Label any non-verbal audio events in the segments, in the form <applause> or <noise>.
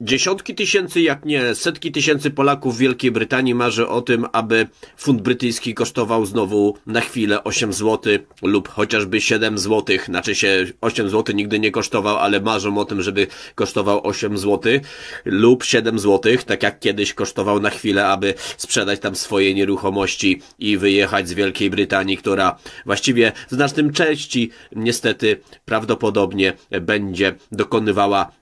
Dziesiątki tysięcy, jak nie setki tysięcy Polaków w Wielkiej Brytanii marzy o tym, aby funt brytyjski kosztował znowu na chwilę 8 zł lub chociażby 7 zł. Znaczy się 8 zł nigdy nie kosztował, ale marzą o tym, żeby kosztował 8 zł lub 7 zł, tak jak kiedyś kosztował na chwilę, aby sprzedać tam swoje nieruchomości i wyjechać z Wielkiej Brytanii, która właściwie w znacznym części niestety prawdopodobnie będzie dokonywała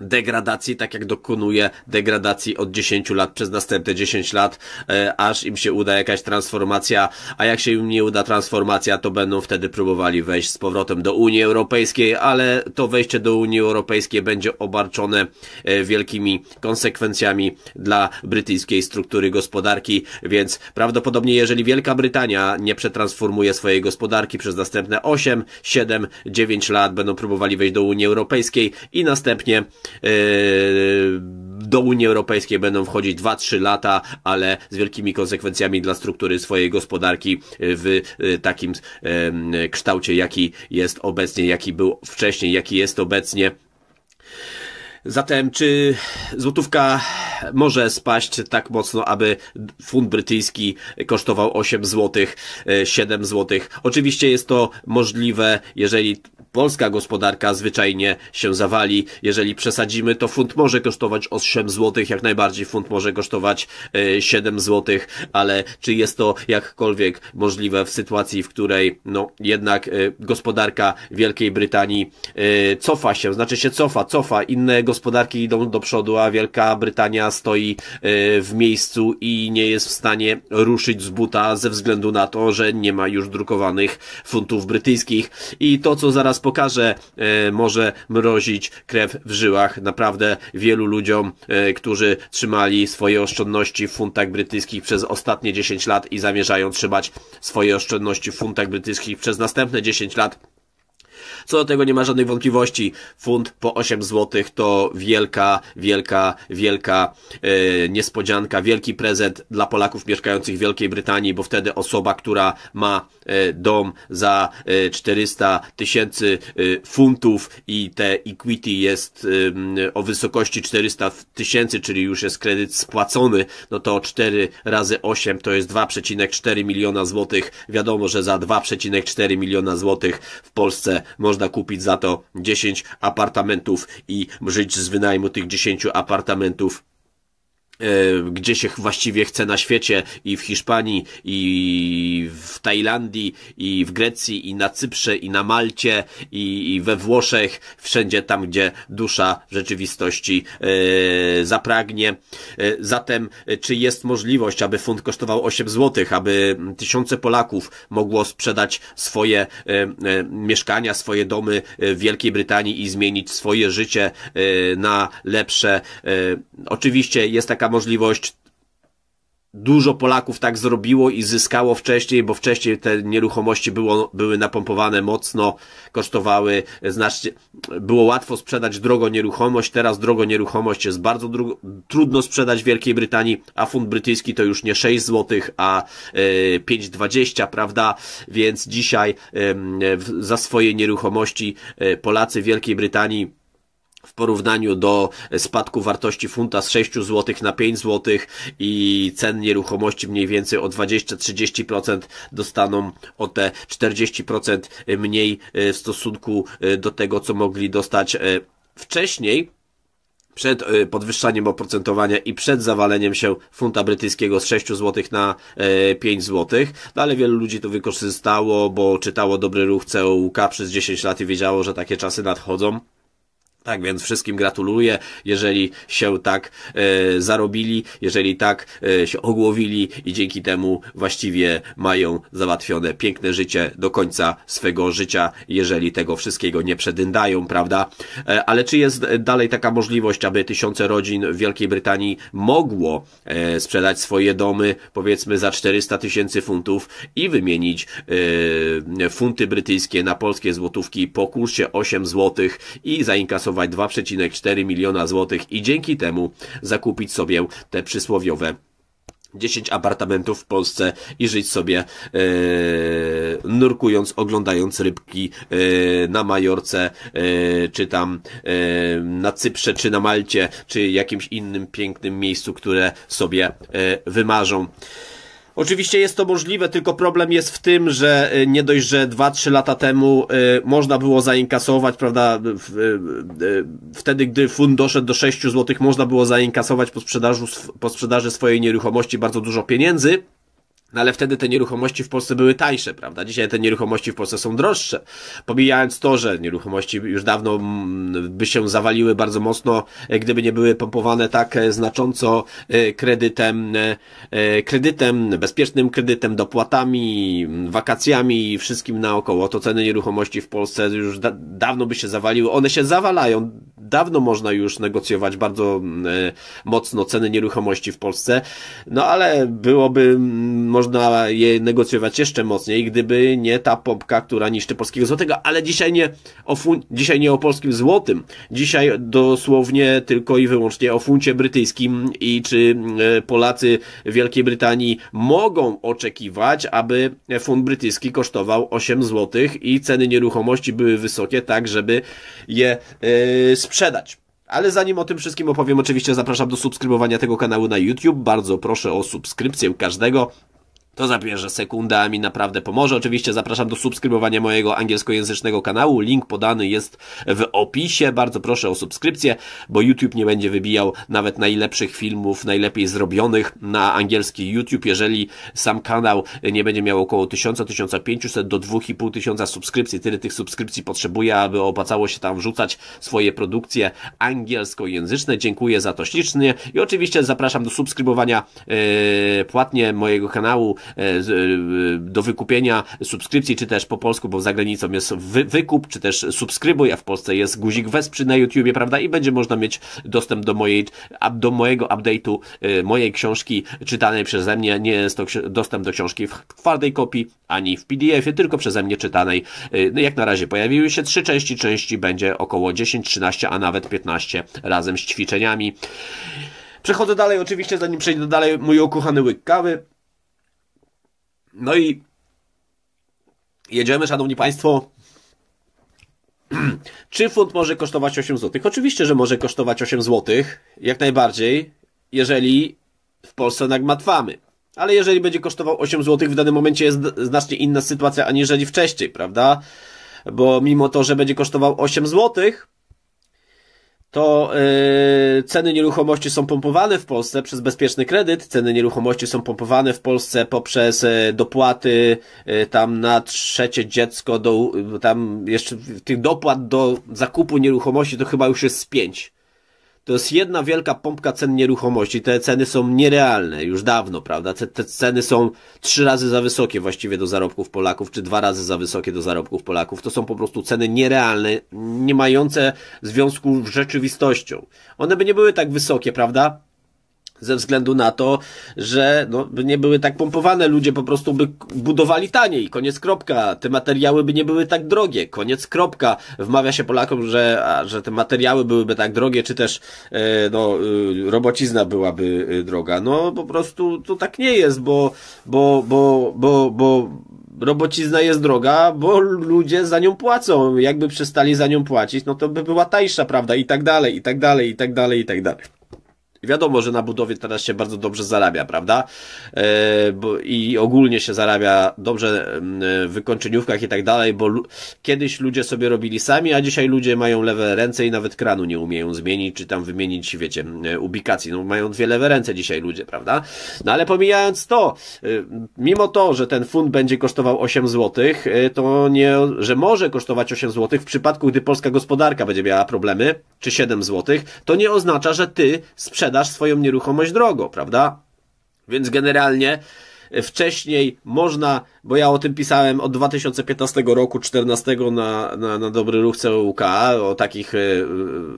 degradacji, tak jak dokonuje degradacji od 10 lat przez następne 10 lat, e, aż im się uda jakaś transformacja, a jak się im nie uda transformacja, to będą wtedy próbowali wejść z powrotem do Unii Europejskiej, ale to wejście do Unii Europejskiej będzie obarczone e, wielkimi konsekwencjami dla brytyjskiej struktury gospodarki, więc prawdopodobnie jeżeli Wielka Brytania nie przetransformuje swojej gospodarki przez następne 8, 7, 9 lat będą próbowali wejść do Unii Europejskiej i następnie Yy, do Unii Europejskiej będą wchodzić 2-3 lata, ale z wielkimi konsekwencjami dla struktury swojej gospodarki w yy, takim yy, kształcie, jaki jest obecnie, jaki był wcześniej, jaki jest obecnie. Zatem, czy złotówka może spaść tak mocno, aby funt brytyjski kosztował 8 zł, 7 zł? Oczywiście jest to możliwe, jeżeli polska gospodarka zwyczajnie się zawali. Jeżeli przesadzimy, to funt może kosztować 8 zł, jak najbardziej funt może kosztować 7 e, zł, ale czy jest to jakkolwiek możliwe w sytuacji, w której no, jednak e, gospodarka Wielkiej Brytanii e, cofa się, znaczy się cofa, cofa, inne gospodarki gospodarki idą do przodu, a Wielka Brytania stoi e, w miejscu i nie jest w stanie ruszyć z buta ze względu na to, że nie ma już drukowanych funtów brytyjskich. I to, co zaraz pokażę, e, może mrozić krew w żyłach naprawdę wielu ludziom, e, którzy trzymali swoje oszczędności w funtach brytyjskich przez ostatnie 10 lat i zamierzają trzymać swoje oszczędności w funtach brytyjskich przez następne 10 lat co do tego nie ma żadnych wątpliwości. Funt po 8 zł to wielka, wielka, wielka e, niespodzianka, wielki prezent dla Polaków mieszkających w Wielkiej Brytanii, bo wtedy osoba, która ma e, dom za 400 e, tysięcy funtów i te equity jest o wysokości 400 tysięcy, czyli już jest kredyt spłacony, no to 4 razy 8 to jest 2,4 miliona złotych. Wiadomo, że za 2,4 miliona złotych w Polsce może można kupić za to 10 apartamentów i żyć z wynajmu tych 10 apartamentów E, gdzie się właściwie chce na świecie i w Hiszpanii, i w Tajlandii, i w Grecji, i na Cyprze, i na Malcie, i, i we Włoszech, wszędzie tam, gdzie dusza rzeczywistości yy, zapragnie. Yy, zatem, czy jest możliwość, aby funt kosztował 8 zł, aby tysiące Polaków mogło sprzedać swoje yy, mieszkania, swoje domy w Wielkiej Brytanii i zmienić swoje życie na lepsze? Oczywiście jest taka możliwość. Dużo Polaków tak zrobiło i zyskało wcześniej, bo wcześniej te nieruchomości było, były napompowane mocno, kosztowały znacznie, było łatwo sprzedać drogo nieruchomość, teraz drogo nieruchomość jest bardzo trudno sprzedać w Wielkiej Brytanii, a funt brytyjski to już nie 6 zł, a 5,20, e, prawda? Więc dzisiaj za swoje nieruchomości e, Polacy w Wielkiej Brytanii w porównaniu do spadku wartości funta z 6 zł na 5 zł i cen nieruchomości mniej więcej o 20-30% dostaną o te 40% mniej e, w stosunku e, do tego, co mogli dostać e, wcześniej przed podwyższaniem oprocentowania i przed zawaleniem się funta brytyjskiego z 6 zł na 5 zł. No ale wielu ludzi to wykorzystało, bo czytało Dobry Ruch CUK przez 10 lat i wiedziało, że takie czasy nadchodzą. Tak więc wszystkim gratuluję, jeżeli się tak e, zarobili, jeżeli tak e, się ogłowili i dzięki temu właściwie mają załatwione piękne życie do końca swego życia, jeżeli tego wszystkiego nie przedyndają, prawda? E, ale czy jest dalej taka możliwość, aby tysiące rodzin w Wielkiej Brytanii mogło e, sprzedać swoje domy, powiedzmy za 400 tysięcy funtów i wymienić e, funty brytyjskie na polskie złotówki po kursie 8 złotych i zainkasować zainwestować 2,4 miliona złotych i dzięki temu zakupić sobie te przysłowiowe 10 apartamentów w Polsce i żyć sobie e, nurkując, oglądając rybki e, na Majorce, e, czy tam na Cyprze, czy na Malcie, czy jakimś innym pięknym miejscu, które sobie wymarzą. Oczywiście jest to możliwe, tylko problem jest w tym, że y, nie dość, że 2-3 lata temu y, można było zainkasować, prawda, y, wtedy gdy fund doszedł do 6 zł, można było zainkasować po sprzedaży, po sprzedaży swojej nieruchomości bardzo dużo pieniędzy. No ale wtedy te nieruchomości w Polsce były tańsze, prawda? Dzisiaj te nieruchomości w Polsce są droższe. Pomijając to, że nieruchomości już dawno mm, by się zawaliły bardzo mocno, e, gdyby nie były pompowane tak e, znacząco e, kredytem, kredytem, bezpiecznym kredytem, dopłatami, mm, wakacjami i wszystkim naokoło. To ceny nieruchomości w Polsce już da dawno by się zawaliły. One się zawalają. Dawno można już negocjować bardzo mm, mocno ceny nieruchomości w Polsce. No ale byłoby może można je negocjować jeszcze mocniej, gdyby nie ta pompka, która niszczy polskiego złotego, ale dzisiaj nie o, fun- dzisiaj nie o polskim złotym, dzisiaj dosłownie tylko i wyłącznie o funcie brytyjskim i czy e, Polacy Wielkiej Brytanii mogą oczekiwać, aby funt brytyjski kosztował 8 zł i ceny nieruchomości były wysokie, tak żeby je yy, sprzedać. Ale zanim o tym wszystkim opowiem, oczywiście zapraszam do subskrybowania tego kanału na YouTube. Bardzo proszę o subskrypcję każdego to zabierze sekundami, naprawdę pomoże. Oczywiście zapraszam do subskrybowania mojego angielskojęzycznego kanału. Link podany jest w opisie. Bardzo proszę o subskrypcję, bo YouTube nie będzie wybijał nawet najlepszych filmów, najlepiej zrobionych na angielski YouTube, jeżeli sam kanał nie będzie miał około 1000-1500 do 2500 subskrypcji. Tyle tych subskrypcji potrzebuje, aby opłacało się tam wrzucać swoje produkcje angielskojęzyczne. Dziękuję za to ślicznie i oczywiście zapraszam do subskrybowania yy, płatnie mojego kanału E, e, do wykupienia subskrypcji, czy też po polsku, bo za granicą jest wy, wykup, czy też subskrybuj, a w Polsce jest guzik wesprzy na YouTubie, prawda? I będzie można mieć dostęp do mojej, do mojego update'u, e, mojej książki czytanej przeze mnie. Nie jest to dostęp do książki w twardej kopii, ani w PDF-ie, tylko przeze mnie czytanej. No jak na razie pojawiły się trzy części, części będzie około 10, 13, a nawet 15 razem z ćwiczeniami. Przechodzę dalej, oczywiście, zanim przejdę dalej, mój ukochany łyk kawy. No i jedziemy, szanowni państwo. <clears throat> Czy funt może kosztować 8 zł? Oczywiście, że może kosztować 8 zł, jak najbardziej, jeżeli w Polsce nagmatwamy. Ale jeżeli będzie kosztował 8 zł, w danym momencie jest znacznie inna sytuacja aniżeli wcześniej, prawda? Bo mimo to, że będzie kosztował 8 złotych, to yy, ceny nieruchomości są pompowane w Polsce przez bezpieczny kredyt, ceny nieruchomości są pompowane w Polsce poprzez y, dopłaty y, tam na trzecie dziecko, do, y, tam jeszcze tych dopłat do zakupu nieruchomości to chyba już jest z pięć to jest jedna wielka pompka cen nieruchomości. Te ceny są nierealne już dawno, prawda? Te, te ceny są trzy razy za wysokie właściwie do zarobków Polaków, czy dwa razy za wysokie do zarobków Polaków. To są po prostu ceny nierealne, nie mające związku z rzeczywistością. One by nie były tak wysokie, prawda? ze względu na to, że no, by nie były tak pompowane, ludzie po prostu by budowali taniej, koniec kropka, te materiały by nie były tak drogie, koniec kropka, wmawia się Polakom, że, a, że te materiały byłyby tak drogie, czy też e, no, e, robocizna byłaby e, droga, no po prostu to tak nie jest, bo, bo, bo, bo, bo robocizna jest droga, bo ludzie za nią płacą, jakby przestali za nią płacić, no to by była tańsza, prawda, i tak dalej, i tak dalej, i tak dalej, i tak dalej wiadomo, że na budowie teraz się bardzo dobrze zarabia, prawda? E, I ogólnie się zarabia dobrze mm, e, w wykończeniówkach i tak dalej, bo kiedyś ludzie sobie robili sami, a dzisiaj ludzie mają lewe ręce i nawet kranu nie umieją zmienić, czy tam wymienić, wiecie, mm, e, ubikacji. No mają dwie lewe ręce dzisiaj ludzie, prawda? No ale pomijając to, mimo to, że ten fund będzie kosztował 8 zł, to nie, że może kosztować 8 zł w przypadku, gdy polska gospodarka będzie miała problemy, czy 7 zł, to nie oznacza, że ty sprzedasz sprzedasz swoją nieruchomość drogo, prawda? Więc generalnie e, wcześniej można, bo ja o tym pisałem od 2015 roku, 14 na, na, na dobry ruch CUK, o takich e,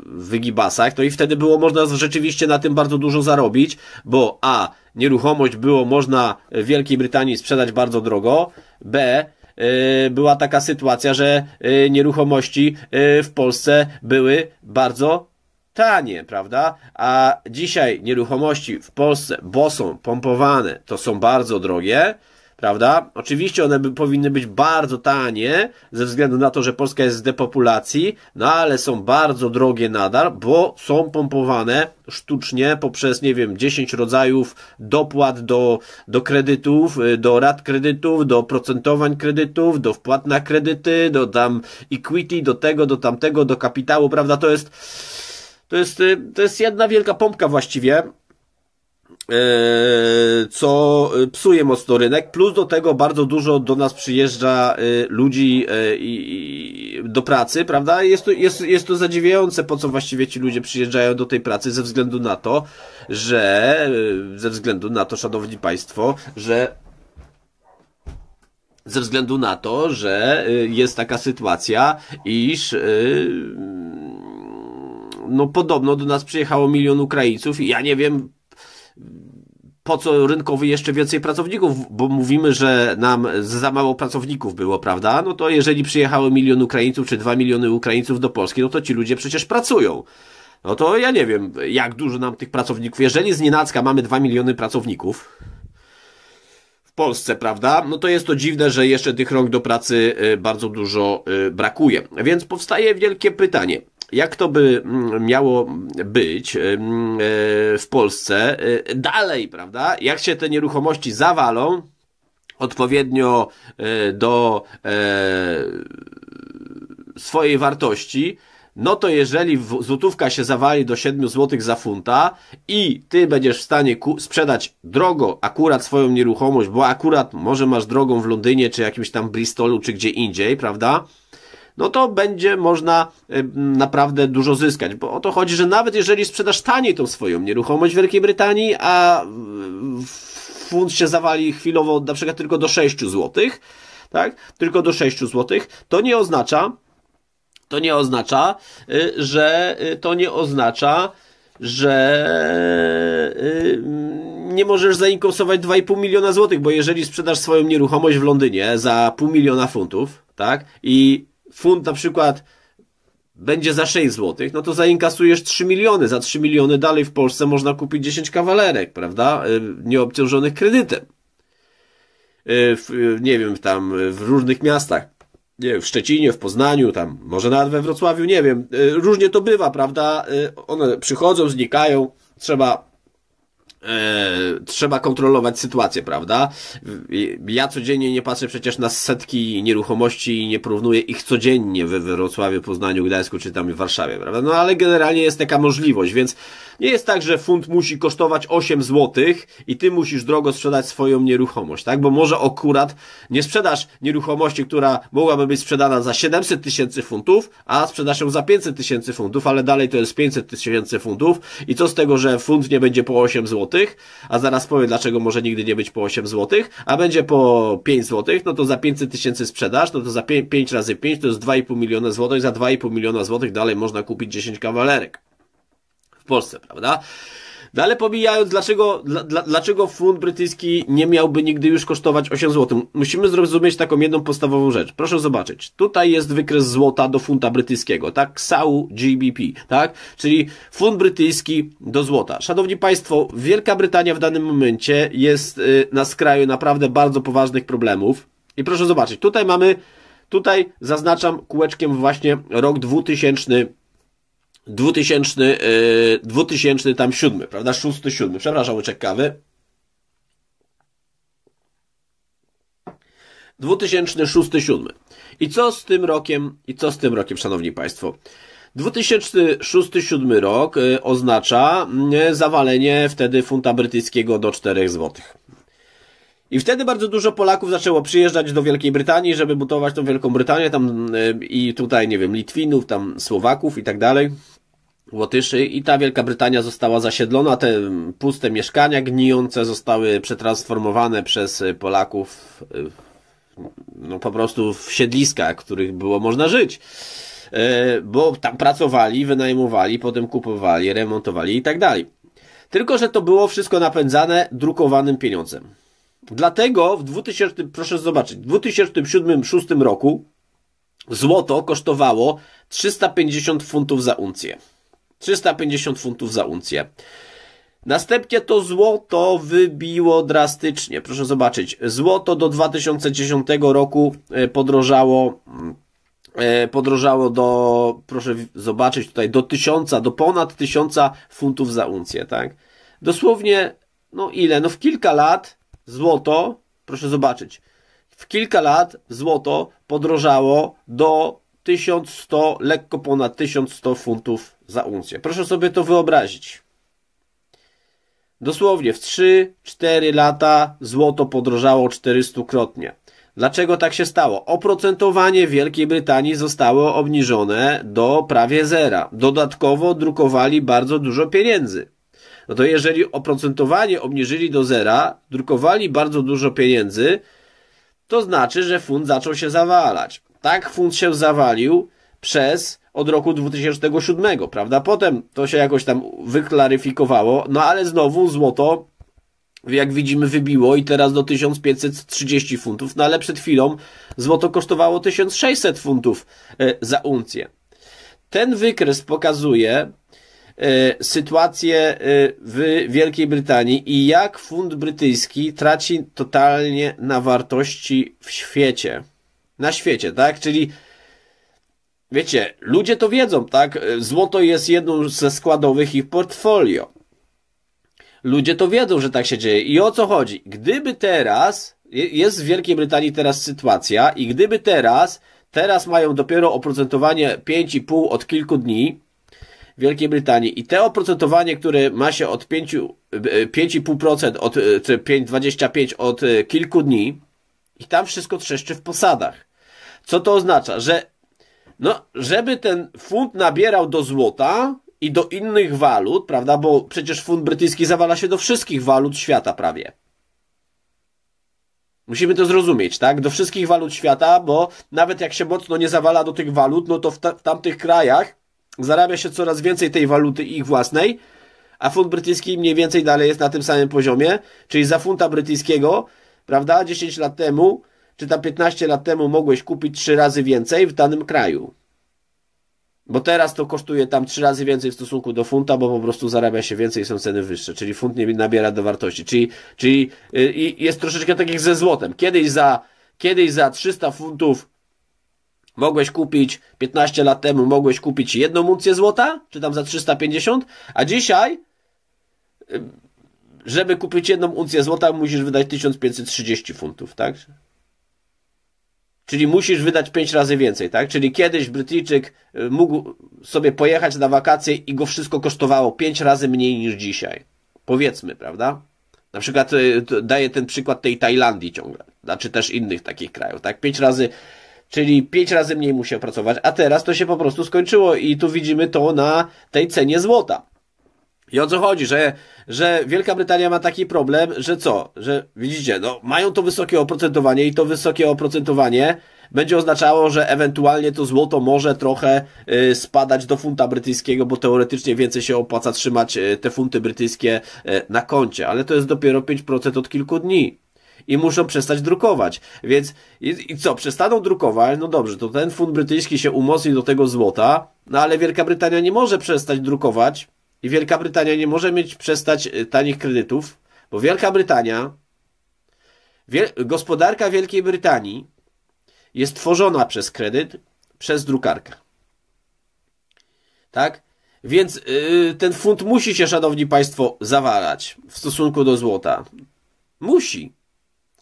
wygibasach, to i wtedy było można rzeczywiście na tym bardzo dużo zarobić, bo a, nieruchomość było można w Wielkiej Brytanii sprzedać bardzo drogo, b, e, była taka sytuacja, że nieruchomości w Polsce były bardzo tanie, prawda? A dzisiaj nieruchomości w Polsce, bo są pompowane, to są bardzo drogie, prawda? Oczywiście one by, powinny być bardzo tanie, ze względu na to, że Polska jest z depopulacji, no ale są bardzo drogie nadal, bo są pompowane sztucznie poprzez, nie wiem, 10 rodzajów dopłat do, do kredytów, y, do rat kredytów, do procentowań kredytów, do wpłat na kredyty, do tam equity, do tego, do tamtego, do kapitału, prawda? To jest to jest, y, to jest jedna wielka pompka właściwie, y, co psuje mocno rynek, plus do tego bardzo dużo do nas przyjeżdża y, ludzi do pracy, prawda? Jest to, jest, jest to zadziwiające, po co właściwie ci ludzie przyjeżdżają do tej pracy, ze względu na to, że, ze względu na to, szanowni państwo, że ze względu na to, że jest taka sytuacja, iż no podobno do nas przyjechało milion Ukraińców i ja nie wiem po co rynkowi jeszcze więcej pracowników, bo mówimy, że nam za mało pracowników było, prawda? No to jeżeli przyjechało milion Ukraińców czy dwa miliony Ukraińców do Polski, no to ci ludzie przecież pracują. No to ja nie wiem, jak dużo nam tych pracowników. Jeżeli z nienacka mamy dwa miliony pracowników w Polsce, prawda? No to jest to dziwne, że jeszcze tych rąk do pracy y, bardzo dużo y, brakuje. Więc powstaje wielkie pytanie jak to by mm, miało być y, mm, y, w Polsce y, dalej, prawda? Jak się te nieruchomości zawalą odpowiednio do e, swojej wartości, no to jeżeli złotówka się zawali do 7 zł za funta i ty będziesz w stanie sprzedać drogo akurat swoją nieruchomość, bo akurat może masz drogą w Londynie, czy jakimś tam Bristolu, czy gdzie indziej, prawda? no to będzie można naprawdę dużo zyskać. Bo o to chodzi, że nawet jeżeli sprzedasz taniej tą swoją nieruchomość w Wielkiej Brytanii, a funt się zawali chwilowo na przykład tylko do 6 zł, tak? Tylko do 6 zł, to nie oznacza, to nie oznacza, y, że y, to nie oznacza, że y, nie możesz zainkasować 2,5 miliona złotych, bo jeżeli sprzedasz swoją nieruchomość w Londynie za pół miliona funtów, tak? I funt na przykład będzie za 6 zł, no to zainkasujesz 3 miliony. Za 3 miliony dalej w Polsce można kupić 10 kawalerek, prawda? Y, nieobciążonych kredytem. Y, w, y, nie wiem, tam w różnych miastach. Nie, w Szczecinie, w Poznaniu, tam, może nawet we Wrocławiu, nie wiem. Różnie to bywa, prawda? One przychodzą, znikają, trzeba E, trzeba kontrolować sytuację, prawda? Ja codziennie nie patrzę przecież na setki nieruchomości i nie porównuję ich codziennie we Wrocławiu, Poznaniu, Gdańsku czy tam w Warszawie, prawda? No ale generalnie jest taka możliwość, więc nie jest tak, że fund musi kosztować 8 zł i ty musisz drogo sprzedać swoją nieruchomość, tak? Bo może akurat nie sprzedasz nieruchomości, która mogłaby być sprzedana za 700 tysięcy funtów, a sprzedasz ją za 500 tysięcy funtów, ale dalej to jest 500 tysięcy funtów i co z tego, że fund nie będzie po 8 zł? a zaraz powiem dlaczego może nigdy nie być po 8 zł, a będzie po 5 zł, no to za 500 tysięcy sprzedaż, no to za 5, 5 razy 5 to jest 2,5 miliona złotych, za 2,5 miliona złotych dalej można kupić 10 kawalerek w Polsce, prawda? No ale pomijając, dlaczego, dla, dlaczego funt brytyjski nie miałby nigdy już kosztować 8 zł? Musimy zrozumieć taką jedną podstawową rzecz. Proszę zobaczyć. Tutaj jest wykres złota do funta brytyjskiego, tak? SAU GBP, tak? Czyli funt brytyjski do złota. Szanowni Państwo, Wielka Brytania w danym momencie jest y, na skraju naprawdę bardzo poważnych problemów. I proszę zobaczyć, tutaj mamy, tutaj zaznaczam kółeczkiem właśnie rok 2000 2000, yy, 2000 tam 7, prawda? 6, 7. Przepraszam, łyczek kawy. 2006, 7. I co z tym rokiem, i co z tym rokiem, szanowni państwo? 2006-2007 rok e, oznacza mm, zawalenie wtedy funta brytyjskiego do 4 zł. I wtedy bardzo dużo Polaków zaczęło przyjeżdżać do Wielkiej Brytanii, żeby budować tą Wielką Brytanię, tam e, i tutaj, nie wiem, Litwinów, tam Słowaków i tak dalej. Łotyszy i ta Wielka Brytania została zasiedlona, te puste mieszkania gnijące zostały przetransformowane przez Polaków y, no po prostu w siedliskach, których było można żyć. Y, bo tam pracowali, wynajmowali, potem kupowali, remontowali i tak dalej. Tylko, że to było wszystko napędzane drukowanym pieniądzem. Dlatego w 2000, proszę zobaczyć, w 2007-2006 roku złoto kosztowało 350 funtów za uncję. 350 funtów za uncję. Następnie to złoto wybiło drastycznie. Proszę zobaczyć, złoto do 2010 roku e, podrożało mm, e, podrożało do, proszę zobaczyć tutaj, do tysiąca, do ponad tysiąca funtów za uncję, tak? Dosłownie, no ile? No w kilka lat złoto, proszę zobaczyć, w kilka lat złoto podrożało do 1100, lekko ponad 1100 funtów za uncję. Proszę sobie to wyobrazić. Dosłownie w 3-4 lata złoto podrożało 400-krotnie. Dlaczego tak się stało? Oprocentowanie Wielkiej Brytanii zostało obniżone do prawie zera. Dodatkowo drukowali bardzo dużo pieniędzy. No to jeżeli oprocentowanie obniżyli do zera, drukowali bardzo dużo pieniędzy, to znaczy, że fund zaczął się zawalać tak funt się zawalił przez od roku 2007, prawda? Potem to się jakoś tam wyklaryfikowało, no ale znowu złoto jak widzimy wybiło i teraz do 1530 funtów, no ale przed chwilą złoto kosztowało 1600 funtów e, za uncję. Ten wykres pokazuje e, sytuację e, w Wielkiej Brytanii i jak funt brytyjski traci totalnie na wartości w świecie na świecie, tak? Czyli wiecie, ludzie to wiedzą, tak? Złoto jest jedną ze składowych ich portfolio. Ludzie to wiedzą, że tak się dzieje. I o co chodzi? Gdyby teraz, jest w Wielkiej Brytanii teraz sytuacja i gdyby teraz, teraz mają dopiero oprocentowanie 5,5 od kilku dni w Wielkiej Brytanii i te oprocentowanie, które ma się od 5,5% e, od, e, czy 5,25 od e, kilku dni i tam wszystko trzeszczy w posadach. Co to oznacza? Że no, żeby ten funt nabierał do złota i do innych walut, prawda? Bo przecież funt brytyjski zawala się do wszystkich walut świata prawie. Musimy to zrozumieć, tak? Do wszystkich walut świata, bo nawet jak się mocno nie zawala do tych walut, no to w, ta w tamtych krajach zarabia się coraz więcej tej waluty ich własnej, a funt brytyjski mniej więcej dalej jest na tym samym poziomie, czyli za funta brytyjskiego, prawda, 10 lat temu czy tam 15 lat temu mogłeś kupić 3 razy więcej w danym kraju. Bo teraz to kosztuje tam 3 razy więcej w stosunku do funta, bo po prostu zarabia się więcej i są ceny wyższe, czyli funt nie nabiera do wartości. Czyli, czyli y, jest troszeczkę tak jak ze złotem. Kiedyś za, kiedyś za 300 funtów mogłeś kupić, 15 lat temu mogłeś kupić jedną uncję złota, czy tam za 350, a dzisiaj y, żeby kupić jedną uncję złota, musisz wydać 1530 funtów, tak? Czyli musisz wydać pięć razy więcej, tak? Czyli kiedyś Brytyjczyk y, mógł sobie pojechać na wakacje i go wszystko kosztowało pięć razy mniej niż dzisiaj. Powiedzmy, prawda? Na przykład y, daję ten przykład tej Tajlandii ciągle, znaczy też innych takich krajów, tak? Pięć razy, czyli pięć razy mniej musiał pracować, a teraz to się po prostu skończyło i tu widzimy to na tej cenie złota. I o co chodzi, że, że Wielka Brytania ma taki problem, że co? Że widzicie, no, mają to wysokie oprocentowanie i to wysokie oprocentowanie będzie oznaczało, że ewentualnie to złoto może trochę y, spadać do funta brytyjskiego, bo teoretycznie więcej się opłaca trzymać y, te funty brytyjskie y, na koncie, ale to jest dopiero 5% od kilku dni. I muszą przestać drukować. Więc i, i co, przestaną drukować? No dobrze, to ten funt brytyjski się umocni do tego złota, no ale Wielka Brytania nie może przestać drukować, i Wielka Brytania nie może mieć przestać y, tanich kredytów, bo Wielka Brytania, wiel gospodarka Wielkiej Brytanii jest tworzona przez kredyt, przez drukarkę. Tak? Więc yy, ten fund musi się, szanowni państwo, zawalać w stosunku do złota. Musi.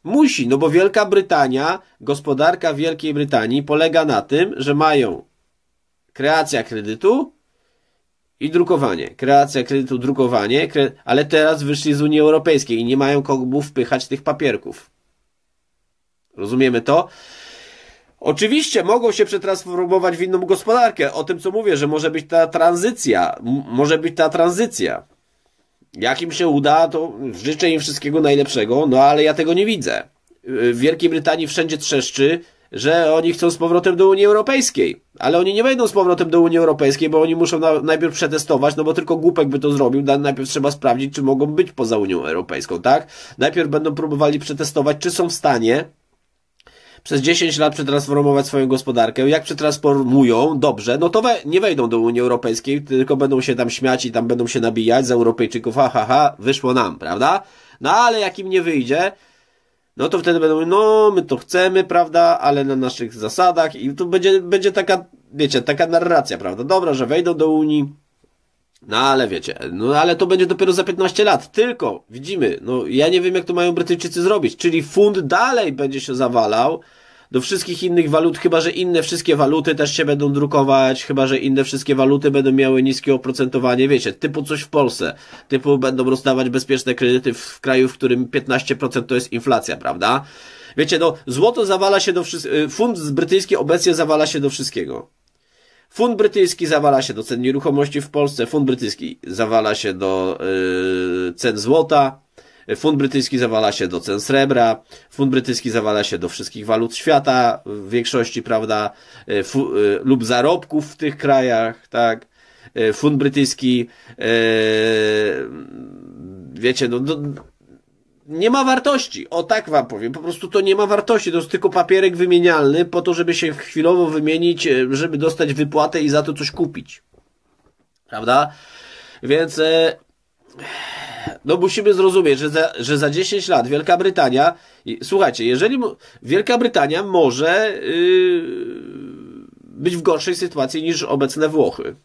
Musi, no bo Wielka Brytania, gospodarka Wielkiej Brytanii polega na tym, że mają kreacja kredytu i drukowanie. Kreacja kredytu, drukowanie, kre... ale teraz wyszli z Unii Europejskiej i nie mają kogo wpychać tych papierków. Rozumiemy to? Oczywiście mogą się przetransformować w inną gospodarkę. O tym, co mówię, że może być ta tranzycja. może być ta tranzycja. Jak im się uda, to życzę im wszystkiego najlepszego, no ale ja tego nie widzę. W Wielkiej Brytanii wszędzie trzeszczy, że oni chcą z powrotem do Unii Europejskiej. Ale oni nie wejdą z powrotem do Unii Europejskiej, bo oni muszą na, najpierw przetestować, no bo tylko głupek by to zrobił, najpierw trzeba sprawdzić, czy mogą być poza Unią Europejską, tak? Najpierw będą próbowali przetestować, czy są w stanie przez 10 lat przetransformować swoją gospodarkę. Jak przetransformują dobrze, no to we, nie wejdą do Unii Europejskiej, tylko będą się tam śmiać i tam będą się nabijać z Europejczyków, ha, ha, ha, wyszło nam, prawda? No ale jak im nie wyjdzie, no to wtedy będą, no my to chcemy, prawda, ale na naszych zasadach i tu będzie, będzie taka, wiecie, taka narracja, prawda, dobra, że wejdą do Unii, no ale wiecie, no ale to będzie dopiero za 15 lat, tylko widzimy, no ja nie wiem jak to mają Brytyjczycy zrobić, czyli fund dalej będzie się zawalał, do wszystkich innych walut, chyba że inne wszystkie waluty też się będą drukować, chyba że inne wszystkie waluty będą miały niskie oprocentowanie, wiecie, typu coś w Polsce, typu będą rozdawać bezpieczne kredyty w kraju, w którym 15% to jest inflacja, prawda? Wiecie, no, złoto zawala się do wszystkiego, y, fund brytyjski obecnie zawala się do wszystkiego. Fund brytyjski zawala się do cen nieruchomości w Polsce, fund brytyjski zawala się do yy, cen złota, Fund brytyjski zawala się do cen srebra, fund brytyjski zawala się do wszystkich walut świata, w większości, prawda, e, fu, e, lub zarobków w tych krajach, tak. E, fund brytyjski, e, wiecie, no, no, nie ma wartości. O tak wam powiem. Po prostu to nie ma wartości. To jest tylko papierek wymienialny po to, żeby się chwilowo wymienić, żeby dostać wypłatę i za to coś kupić. Prawda? Więc. E, no musimy zrozumieć, że za, że za 10 lat Wielka Brytania, słuchajcie, jeżeli Wielka Brytania może yy, być w gorszej sytuacji niż obecne Włochy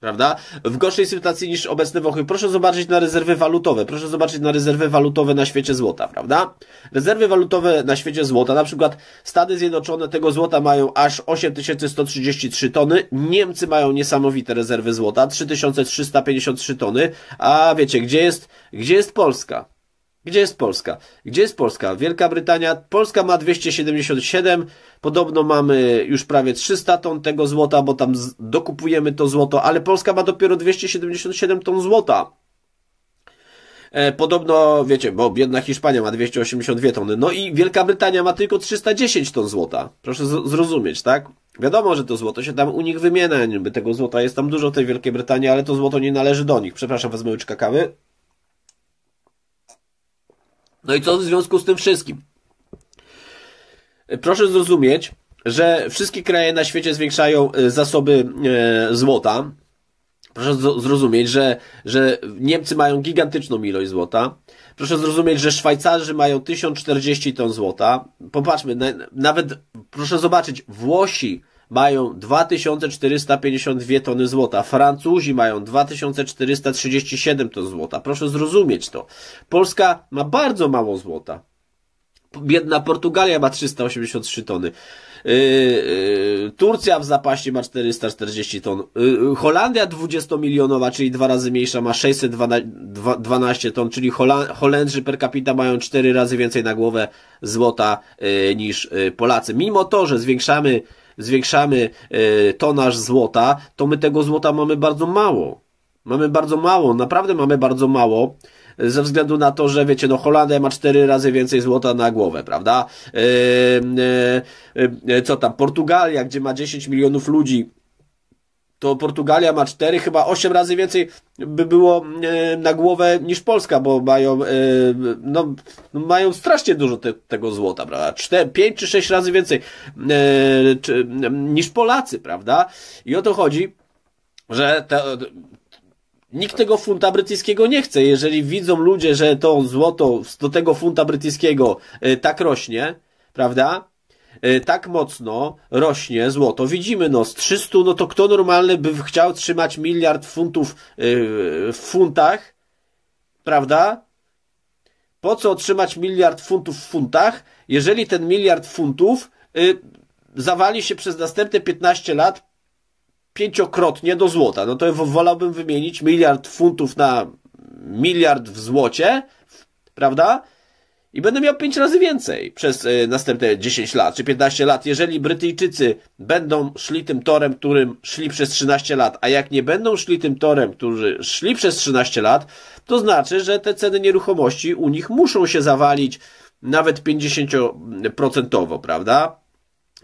prawda? W gorszej sytuacji niż obecne Włochy. Proszę zobaczyć na rezerwy walutowe, proszę zobaczyć na rezerwy walutowe na świecie złota, prawda? Rezerwy walutowe na świecie złota, na przykład Stany Zjednoczone tego złota mają aż 8133 tony, Niemcy mają niesamowite rezerwy złota, 3353 tony, a wiecie, gdzie jest, gdzie jest Polska? Gdzie jest Polska? Gdzie jest Polska? Wielka Brytania. Polska ma 277. Podobno mamy już prawie 300 ton tego złota, bo tam dokupujemy to złoto, ale Polska ma dopiero 277 ton złota. E, podobno, wiecie, bo biedna Hiszpania ma 282 tony. No i Wielka Brytania ma tylko 310 ton złota. Proszę zrozumieć, tak? Wiadomo, że to złoto się tam u nich wymienia. Niby tego złota jest tam dużo w tej Wielkiej Brytanii, ale to złoto nie należy do nich. Przepraszam, wezmę łyczka kawy. No i co w związku z tym wszystkim? Proszę zrozumieć, że wszystkie kraje na świecie zwiększają e, zasoby e, złota. Proszę zrozumieć, że, że Niemcy mają gigantyczną ilość złota. Proszę zrozumieć, że Szwajcarzy mają 1040 ton złota. Popatrzmy, nawet proszę zobaczyć, Włosi mają 2452 tony złota, Francuzi mają 2437 ton złota. Proszę zrozumieć to. Polska ma bardzo mało złota. Biedna Portugalia ma 383 tony. Yy, yy, Turcja w zapasie ma 440 ton. Yy, Holandia 20-milionowa, czyli dwa razy mniejsza, ma 612 ton, czyli Holendrzy per capita mają cztery razy więcej na głowę złota yy, niż yy, Polacy. Mimo to, że zwiększamy zwiększamy e, tonaż złota, to my tego złota mamy bardzo mało. Mamy bardzo mało, naprawdę mamy bardzo mało, ze względu na to, że wiecie, no Holandia ma cztery razy więcej złota na głowę, prawda? E, e, co tam, Portugalia, gdzie ma 10 milionów ludzi, to Portugalia ma 4, chyba 8 razy więcej by było e, na głowę niż Polska, bo mają, e, no, mają strasznie dużo te, tego złota, prawda? 5 czy 6 razy więcej e, niż Polacy, prawda? I o to chodzi, że Nikt tego funta brytyjskiego nie chce. Jeżeli widzą ludzie, że to złoto do tego funta brytyjskiego tak rośnie, prawda? Y, tak mocno rośnie złoto. Widzimy, no z 300, no to kto normalny by chciał trzymać miliard funtów y, w funtach, prawda? Po co otrzymać miliard funtów w funtach, jeżeli ten miliard funtów y, zawali się przez następne 15 lat pięciokrotnie do złota? No to wolałbym wymienić miliard funtów na miliard w złocie, prawda? i będę miał 5 razy więcej przez e, następne 10 lat czy 15 lat, jeżeli Brytyjczycy będą szli tym torem, którym szli przez 13 lat, a jak nie będą szli tym torem, którzy szli przez 13 lat, to znaczy, że te ceny nieruchomości u nich muszą się zawalić nawet 50%, prawda?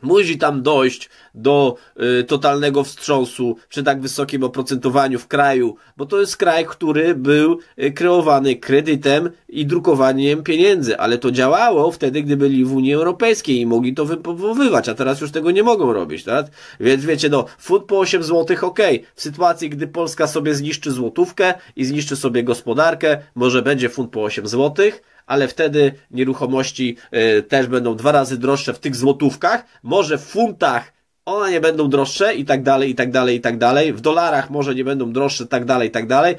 Musi tam dojść do y, totalnego wstrząsu przy tak wysokim oprocentowaniu w kraju, bo to jest kraj, który był y, kreowany kredytem i drukowaniem pieniędzy, ale to działało wtedy, gdy byli w Unii Europejskiej i mogli to wypowoływać, a teraz już tego nie mogą robić, tak? Więc wiecie, no, fut po 8 złotych, ok, w sytuacji, gdy Polska sobie zniszczy złotówkę i zniszczy sobie gospodarkę, może będzie fut po 8 złotych, ale wtedy nieruchomości e, też będą dwa razy droższe w tych złotówkach, może w funtach one nie będą droższe i tak dalej, i tak dalej, i tak dalej. W dolarach może nie będą droższe, tak dalej, i tak dalej.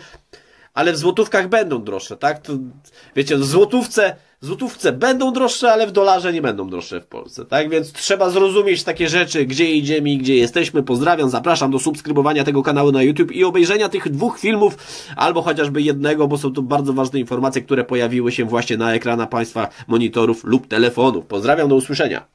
Ale w złotówkach będą droższe, tak? To, wiecie, w złotówce złotówce będą droższe, ale w dolarze nie będą droższe w Polsce, tak? Więc trzeba zrozumieć takie rzeczy, gdzie idziemy i gdzie jesteśmy. Pozdrawiam, zapraszam do subskrybowania tego kanału na YouTube i obejrzenia tych dwóch filmów, albo chociażby jednego, bo są to bardzo ważne informacje, które pojawiły się właśnie na ekranach Państwa monitorów lub telefonów. Pozdrawiam, do usłyszenia.